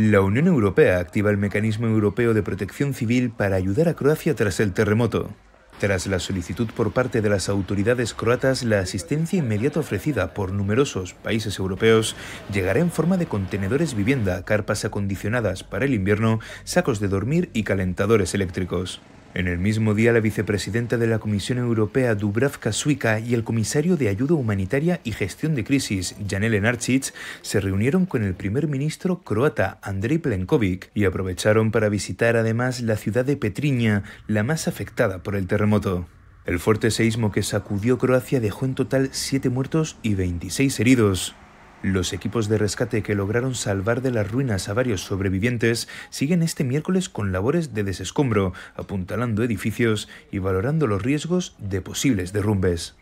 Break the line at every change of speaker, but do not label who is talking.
La Unión Europea activa el Mecanismo Europeo de Protección Civil para ayudar a Croacia tras el terremoto. Tras la solicitud por parte de las autoridades croatas, la asistencia inmediata ofrecida por numerosos países europeos llegará en forma de contenedores vivienda, carpas acondicionadas para el invierno, sacos de dormir y calentadores eléctricos. En el mismo día, la vicepresidenta de la Comisión Europea, Dubravka Suica, y el comisario de Ayuda Humanitaria y Gestión de Crisis, Janel Enarcic, se reunieron con el primer ministro croata, Andrei Plenkovic, y aprovecharon para visitar además la ciudad de Petriña, la más afectada por el terremoto. El fuerte seísmo que sacudió Croacia dejó en total siete muertos y 26 heridos. Los equipos de rescate que lograron salvar de las ruinas a varios sobrevivientes siguen este miércoles con labores de desescombro, apuntalando edificios y valorando los riesgos de posibles derrumbes.